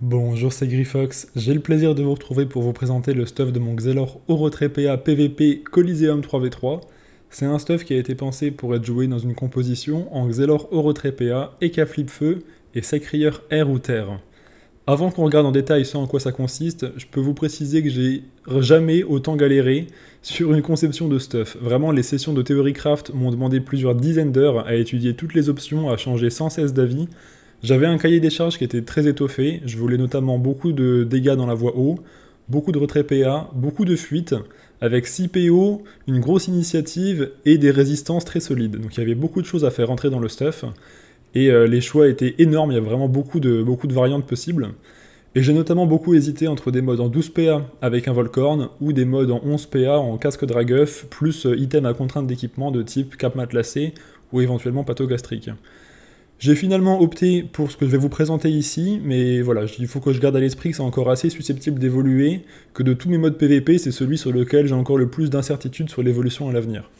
Bonjour, c'est Grifox. J'ai le plaisir de vous retrouver pour vous présenter le stuff de mon Xelor au PVP Coliseum 3v3. C'est un stuff qui a été pensé pour être joué dans une composition en Xelor au et Eka Flip Feu et Sacrieur Air ou Terre. Avant qu'on regarde en détail ce en quoi ça consiste, je peux vous préciser que j'ai jamais autant galéré sur une conception de stuff. Vraiment, les sessions de craft m'ont demandé plusieurs dizaines d'heures à étudier toutes les options, à changer sans cesse d'avis, j'avais un cahier des charges qui était très étoffé. Je voulais notamment beaucoup de dégâts dans la voie haut, beaucoup de retrait PA, beaucoup de fuites, avec 6 PO, une grosse initiative et des résistances très solides. Donc il y avait beaucoup de choses à faire rentrer dans le stuff. Et euh, les choix étaient énormes, il y a vraiment beaucoup de, beaucoup de variantes possibles. Et j'ai notamment beaucoup hésité entre des modes en 12 PA avec un Volcorn ou des modes en 11 PA en casque Dragueuf, plus euh, items à contrainte d'équipement de type cap matelassé ou éventuellement pathogastrique gastrique. J'ai finalement opté pour ce que je vais vous présenter ici, mais voilà, il faut que je garde à l'esprit que c'est encore assez susceptible d'évoluer, que de tous mes modes PVP, c'est celui sur lequel j'ai encore le plus d'incertitude sur l'évolution à l'avenir.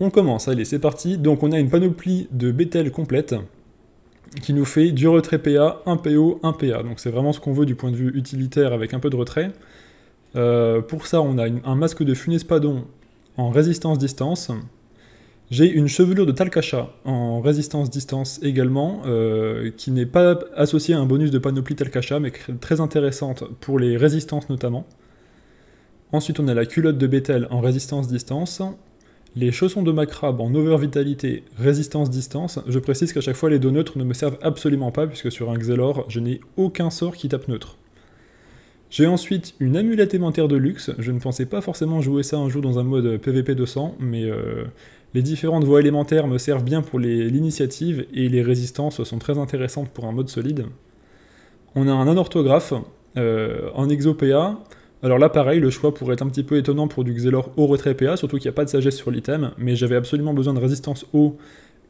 On commence, allez, c'est parti. Donc on a une panoplie de Bethel complète qui nous fait du retrait PA, un PO, un PA. Donc c'est vraiment ce qu'on veut du point de vue utilitaire avec un peu de retrait. Euh, pour ça, on a un masque de funespadon en résistance distance, j'ai une chevelure de Talcacha en résistance distance également, euh, qui n'est pas associée à un bonus de panoplie Talcacha, mais très intéressante pour les résistances notamment. Ensuite, on a la culotte de Bethel en résistance distance, les chaussons de macrabe en over vitalité, résistance distance. Je précise qu'à chaque fois, les deux neutres ne me servent absolument pas, puisque sur un Xelor, je n'ai aucun sort qui tape neutre. J'ai ensuite une amulette émentaire de luxe. Je ne pensais pas forcément jouer ça un jour dans un mode PVP 200, mais euh, les différentes voies élémentaires me servent bien pour l'initiative et les résistances sont très intéressantes pour un mode solide. On a un anorthographe, euh, en exo exopéa. Alors là, pareil, le choix pourrait être un petit peu étonnant pour du Xelor au retrait PA, surtout qu'il n'y a pas de sagesse sur l'item, mais j'avais absolument besoin de résistance haut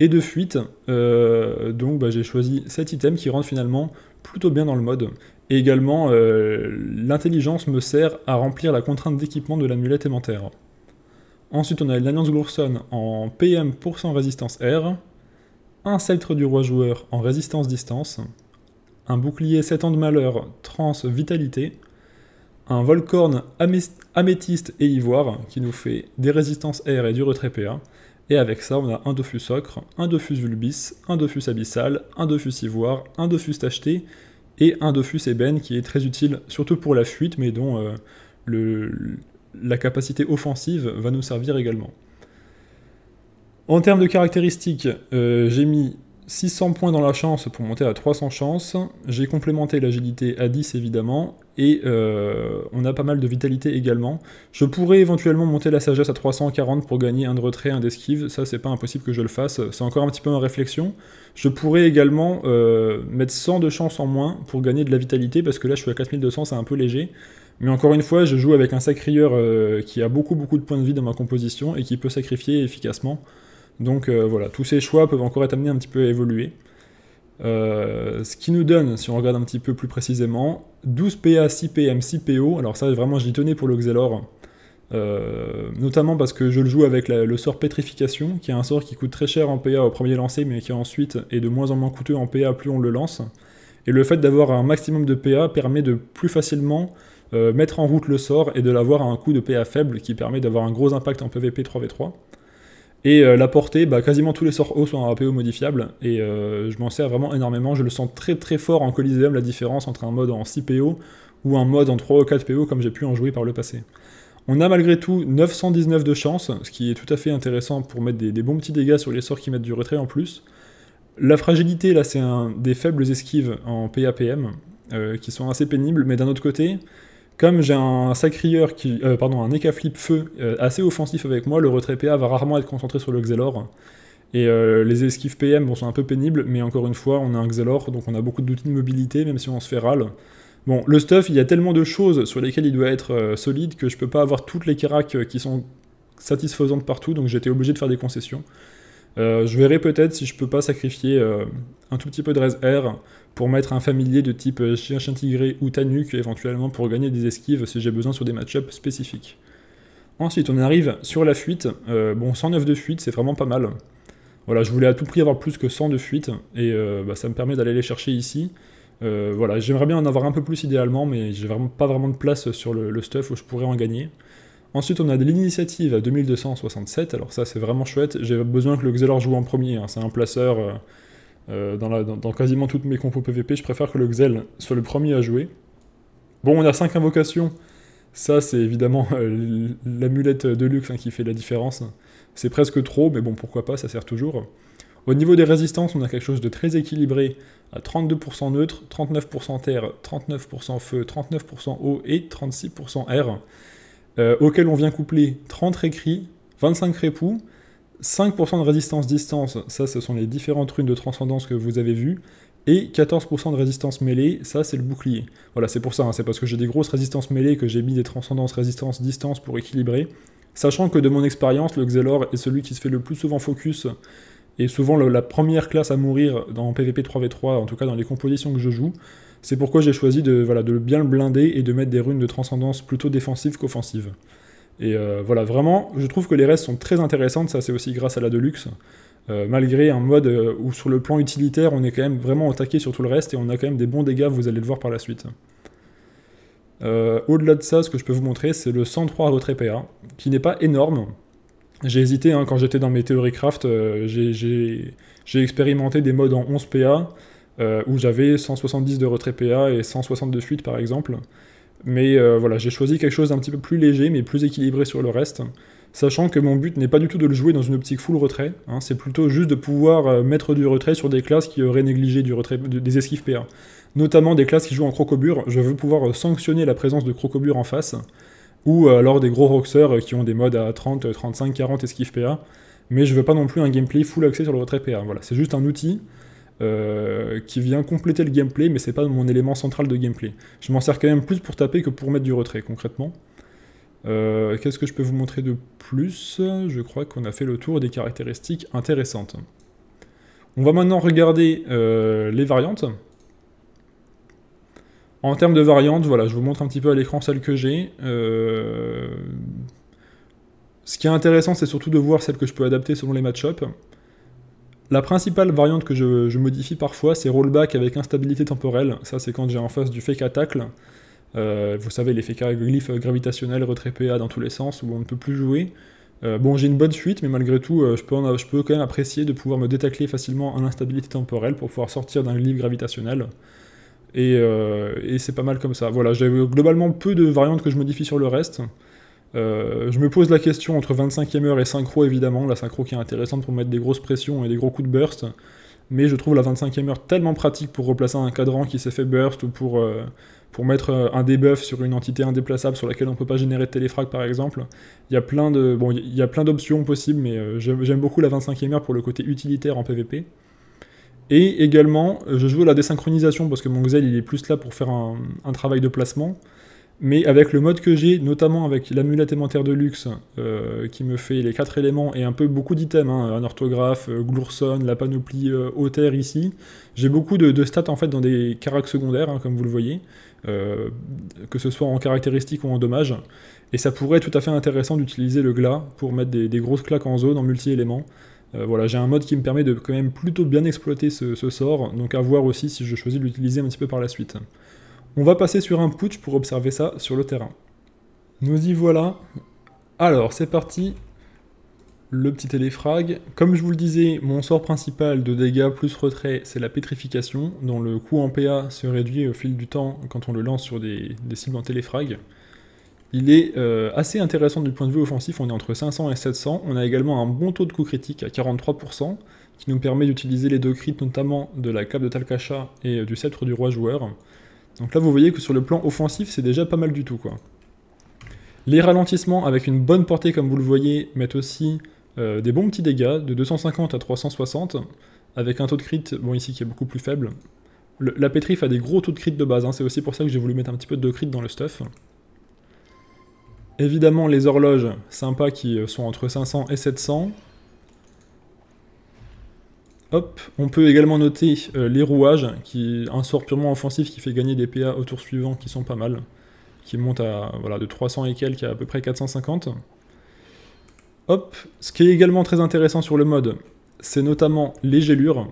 et de fuite, euh, donc bah, j'ai choisi cet item qui rentre finalement plutôt bien dans le mode. Et également, euh, l'intelligence me sert à remplir la contrainte d'équipement de l'amulette émentaire. Ensuite, on a l'Alliance Glourson en PM pour résistance R, un Sceptre du Roi Joueur en résistance distance, un Bouclier 7 ans de malheur trans vitalité, un Volcorn améthyste et ivoire qui nous fait des résistances R et du retrait PA, et avec ça, on a un Dofus Ocre, un Dofus Vulbis, un Dofus Abyssal, un Dofus Ivoire, un Dofus Tacheté et un Dofus Ébène qui est très utile, surtout pour la fuite, mais dont euh, le, la capacité offensive va nous servir également. En termes de caractéristiques, euh, j'ai mis 600 points dans la chance pour monter à 300 chances. J'ai complémenté l'agilité à 10 évidemment. Et euh, on a pas mal de vitalité également. Je pourrais éventuellement monter la sagesse à 340 pour gagner un de retrait, un d'esquive. Ça, c'est pas impossible que je le fasse. C'est encore un petit peu en réflexion. Je pourrais également euh, mettre 100 de chance en moins pour gagner de la vitalité parce que là, je suis à 4200, c'est un peu léger. Mais encore une fois, je joue avec un Sacrilleur euh, qui a beaucoup beaucoup de points de vie dans ma composition et qui peut sacrifier efficacement. Donc euh, voilà, tous ces choix peuvent encore être amenés un petit peu à évoluer. Euh, ce qui nous donne, si on regarde un petit peu plus précisément, 12 PA, 6 PM, 6 PO. Alors ça, vraiment, j'y tenais pour le Xelor. notamment parce que je le joue avec le sort pétrification, qui est un sort qui coûte très cher en PA au premier lancé, mais qui ensuite est de moins en moins coûteux en PA plus on le lance. Et le fait d'avoir un maximum de PA permet de plus facilement euh, mettre en route le sort et de l'avoir à un coup de PA faible qui permet d'avoir un gros impact en PvP 3v3. Et euh, la portée, bah, quasiment tous les sorts hauts sont en APO modifiable, et euh, je m'en sers vraiment énormément. Je le sens très très fort en Coliseum, la différence entre un mode en 6 PO ou un mode en 3 ou 4 PO comme j'ai pu en jouer par le passé. On a malgré tout 919 de chance, ce qui est tout à fait intéressant pour mettre des, bons petits dégâts sur les sorts qui mettent du retrait en plus. La fragilité, là, c'est un des faibles esquives en PAPM, qui sont assez pénibles, mais d'un autre côté, comme j'ai un sacrieur qui, euh, pardon, un écaflip feu euh, assez offensif avec moi, le retrait PA va rarement être concentré sur le Xelor. Et euh, les esquives PM sont un peu pénibles, mais encore une fois, on a un Xelor, donc on a beaucoup d'outils de mobilité, même si on se fait râle. Bon, le stuff, il y a tellement de choses sur lesquelles il doit être solide que je peux pas avoir toutes les Kerak qui sont satisfaisantes partout, donc j'étais obligé de faire des concessions. je verrai peut-être si je peux pas sacrifier un tout petit peu de res R pour mettre un familier de type euh, chien tigré ou Tanuk éventuellement pour gagner des esquives si j'ai besoin sur des match-ups spécifiques. Ensuite, on arrive sur la fuite. Euh, bon, 109 de fuite, c'est vraiment pas mal. Voilà, je voulais à tout prix avoir plus que 100 de fuite, et euh, bah, ça me permet d'aller les chercher ici. voilà, j'aimerais bien en avoir un peu plus idéalement, mais j'ai vraiment pas vraiment de place sur le, stuff où je pourrais en gagner. Ensuite, on a de l'initiative à 2267, alors ça c'est vraiment chouette. J'ai besoin que le Xelor joue en premier, hein. c'est un placeur euh, dans, quasiment toutes mes compos PVP, je préfère que le Xel soit le premier à jouer. Bon, on a 5 invocations. Ça, c'est évidemment euh, l'amulette de luxe hein, qui fait la différence. C'est presque trop, mais bon, pourquoi pas, ça sert toujours. Au niveau des résistances, on a quelque chose de très équilibré à 32% neutre, 39% terre, 39% feu, 39% eau et 36% air, euh, auquel on vient coupler 30 écrits, 25 répous, 5% de résistance distance, ça ce sont les différentes runes de transcendance que vous avez vues, et 14% de résistance mêlée, ça c'est le bouclier. Voilà, c'est pour ça, hein, c'est parce que j'ai des grosses résistances mêlées que j'ai mis des transcendances résistance distance pour équilibrer, sachant que de mon expérience, le Xelor est celui qui se fait le plus souvent focus, et souvent la première classe à mourir dans PvP 3v3, en tout cas dans les compositions que je joue, c'est pourquoi j'ai choisi de, voilà, de bien le blinder et de mettre des runes de transcendance plutôt défensives qu'offensives. Et euh, voilà, vraiment, je trouve que les restes sont très intéressantes, ça c'est aussi grâce à la Deluxe. Euh, malgré un mode euh, où sur le plan utilitaire, on est quand même vraiment attaqué sur tout le reste et on a quand même des bons dégâts, vous allez le voir par la suite. Au-delà de ça, ce que je peux vous montrer, c'est le 103 à PA, qui n'est pas énorme. J'ai hésité hein, quand j'étais dans mes théories craft, j'ai expérimenté des modes en 11 PA où j'avais 170 de retrait PA et 160 de fuite par exemple. Mais euh, voilà, j'ai choisi quelque chose d'un petit peu plus léger, mais plus équilibré sur le reste, sachant que mon but n'est pas du tout de le jouer dans une optique full retrait, hein, c'est plutôt juste de pouvoir euh, mettre du retrait sur des classes qui auraient négligé du retrait, des esquives PA. Notamment des classes qui jouent en crocobure, je veux pouvoir euh, sanctionner la présence de crocobure en face, ou alors des gros roxers qui ont des modes à 30, 35, 40 esquives PA, mais je veux pas non plus un gameplay full axé sur le retrait PA. Voilà, c'est juste un outil euh, qui vient compléter le gameplay, mais c'est pas mon élément central de gameplay. Je m'en sers quand même plus pour taper que pour mettre du retrait, concrètement. Euh, qu'est-ce que je peux vous montrer de plus Je crois qu'on a fait le tour des caractéristiques intéressantes. On va maintenant regarder euh, les variantes. En termes de variantes, voilà, je vous montre un petit peu à l'écran celles que j'ai. Ce qui est intéressant, c'est surtout de voir celles que je peux adapter selon les match-ups. La principale variante que je, modifie parfois, c'est rollback avec instabilité temporelle. Ça, c'est quand j'ai en face du fake tacle. Euh, vous savez, les fake glyphes gravitationnels, retrait à dans tous les sens, où on ne peut plus jouer. Euh, bon, j'ai une bonne suite, mais malgré tout, euh, je, peux quand même apprécier de pouvoir me détacler facilement en instabilité temporelle pour pouvoir sortir d'un glyphe gravitationnel. Et, et c'est pas mal comme ça. Voilà, j'ai globalement peu de variantes que je modifie sur le reste. Euh, je me pose la question entre 25 ème heure et synchro, évidemment. La synchro qui est intéressante pour mettre des grosses pressions et des gros coups de burst. Mais je trouve la 25 ème heure tellement pratique pour replacer un cadran qui s'est fait burst ou pour, euh, mettre euh, un debuff sur une entité indéplaçable sur laquelle on ne peut pas générer de téléfrag, par exemple. Il y a plein d'options possibles, mais j'aime beaucoup la 25 ème heure pour le côté utilitaire en PvP. Et également, je joue à la désynchronisation parce que mon Xel il est plus là pour faire un travail de placement. Mais avec le mode que j'ai, notamment avec l'amulette aimantaire de luxe, euh, qui me fait les quatre éléments et un peu beaucoup d'items, hein, un orthographe, euh, Glourson, la panoplie hauteur euh, ici, j'ai beaucoup de, stats en fait dans des caracs secondaires, hein, comme vous le voyez, que ce soit en caractéristiques ou en dommages. Et ça pourrait être tout à fait intéressant d'utiliser le glas pour mettre des, grosses claques en zone, en multi-éléments. voilà, j'ai un mode qui me permet de quand même plutôt bien exploiter ce, ce sort, donc à voir aussi si je choisis de l'utiliser un petit peu par la suite. On va passer sur un putsch pour observer ça sur le terrain. Nous y voilà. Alors, c'est parti. Le petit téléfrag. Comme je vous le disais, mon sort principal de dégâts plus retrait, c'est la pétrification, dont le coût en PA se réduit au fil du temps quand on le lance sur des, des cibles en téléfrag. Il est euh, assez intéressant du point de vue offensif, on est entre 500 et 700. On a également un bon taux de coup critique à 43%, qui nous permet d'utiliser les deux crits notamment de la cape de Talcacha et euh, du sceptre du roi joueur. Donc là, vous voyez que sur le plan offensif, c'est déjà pas mal du tout. quoi. Les ralentissements avec une bonne portée, comme vous le voyez, mettent aussi euh, des bons petits dégâts, de 250 à 360, avec un taux de crit, bon ici qui est beaucoup plus faible. la pétrif a des gros taux de crit de base, hein. c'est aussi pour ça que j'ai voulu mettre un petit peu de crit dans le stuff. Évidemment, les horloges sympas qui euh, sont entre 500 et 700 on peut également noter euh, les rouages, qui un sort purement offensif qui fait gagner des PA au tour suivant qui sont pas mal, qui monte à voilà, de 300 et quelques à à peu près 450. Hop, ce qui est également très intéressant sur le mode, c'est notamment les gélures.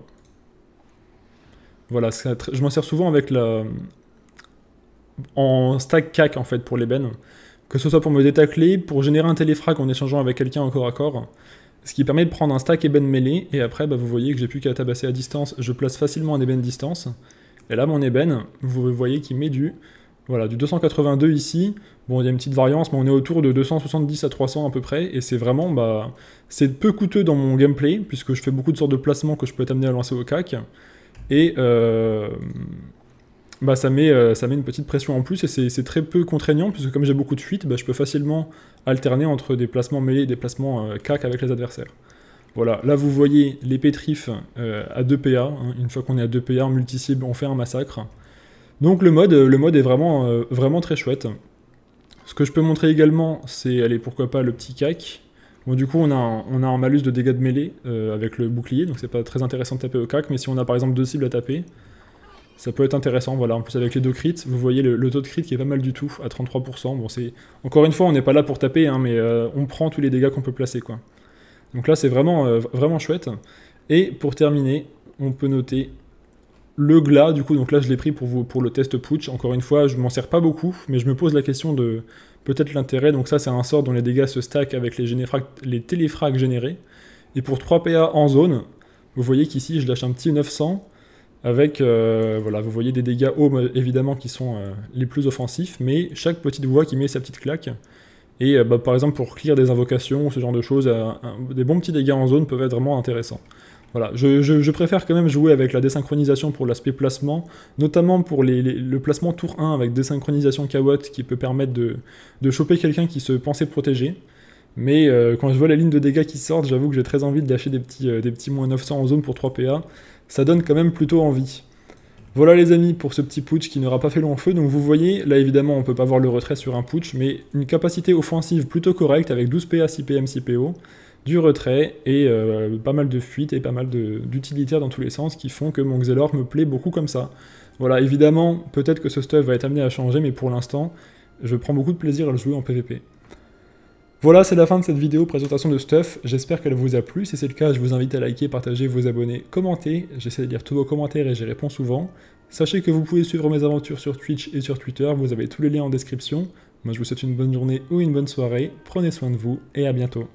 Voilà, je m'en sers souvent avec la... en stack cac en fait pour l'ébène, que ce soit pour me détacler, pour générer un téléfrag en échangeant avec quelqu'un encore à corps, ce qui permet de prendre un stack ébène mêlé, et après, bah, vous voyez que j'ai plus qu'à tabasser à distance. Je place facilement un ébène distance. Et là, mon ébène, vous voyez qu'il met du, voilà, du 282 ici. Bon, il y a une petite variance, mais on est autour de 270 à 300 à peu près. Et c'est vraiment, bah, c'est peu coûteux dans mon gameplay, puisque je fais beaucoup de sortes de placements que je peux t'amener à lancer au cac. Et, euh, bah, ça, met, euh, ça met une petite pression en plus et c'est très peu contraignant puisque comme j'ai beaucoup de fuites, bah, je peux facilement alterner entre des placements mêlés et des placements euh, cac avec les adversaires. Voilà, là vous voyez les pétrifs euh, à 2 PA, hein. une fois qu'on est à 2 PA en multi-cible, on fait un massacre. Donc le mode, le mode est vraiment, vraiment très chouette. Ce que je peux montrer également, c'est, pourquoi pas le petit cac. Bon, du coup, on a, un, on a un malus de dégâts de mêlée avec le bouclier, donc c'est pas très intéressant de taper au cac, mais si on a par exemple deux cibles à taper, ça peut être intéressant. Voilà, en plus avec les deux crits, vous voyez le, taux de crit qui est pas mal du tout, à 33%. Bon, c'est encore une fois, on n'est pas là pour taper, hein, mais euh, on prend tous les dégâts qu'on peut placer, quoi. Donc là, c'est vraiment, euh, vraiment chouette. Et pour terminer, on peut noter le glas. Du coup, donc là, je l'ai pris pour vous, pour le test putsch. Encore une fois, je m'en sers pas beaucoup, mais je me pose la question de peut-être l'intérêt. Donc ça, c'est un sort dont les dégâts se stack avec les, les téléfrags générés. Et pour 3 PA en zone, vous voyez qu'ici, je lâche un petit 900 avec, euh, voilà, vous voyez des dégâts hauts évidemment qui sont euh, les plus offensifs, mais chaque petite voix qui met sa petite claque. Et euh, bah, par exemple pour clear des invocations ce genre de choses, des bons petits dégâts en zone peuvent être vraiment intéressants. Voilà, je, préfère quand même jouer avec la désynchronisation pour l'aspect placement, notamment pour le placement tour 1 avec désynchronisation Kawatt qui peut permettre de, choper quelqu'un qui se pensait protégé. Mais quand je vois les lignes de dégâts qui sortent, j'avoue que j'ai très envie de lâcher des petits, des petits moins 900 en zone pour 3 PA ça donne quand même plutôt envie. Voilà les amis pour ce petit putsch qui n'aura pas fait long feu, donc vous voyez, là évidemment on peut pas voir le retrait sur un putsch, mais une capacité offensive plutôt correcte avec 12 PA, 6 PM, 6 PO, du retrait et euh, pas mal de fuites et pas mal d'utilitaires dans tous les sens qui font que mon Xelor me plaît beaucoup comme ça. Voilà, évidemment, peut-être que ce stuff va être amené à changer, mais pour l'instant, je prends beaucoup de plaisir à le jouer en PvP. Voilà, c'est la fin de cette vidéo présentation de stuff. J'espère qu'elle vous a plu. Si c'est le cas, je vous invite à liker, partager, vous abonner, commenter. J'essaie de lire tous vos commentaires et j'y réponds souvent. Sachez que vous pouvez suivre mes aventures sur Twitch et sur Twitter. Vous avez tous les liens en description. Moi, je vous souhaite une bonne journée ou une bonne soirée. Prenez soin de vous et à bientôt.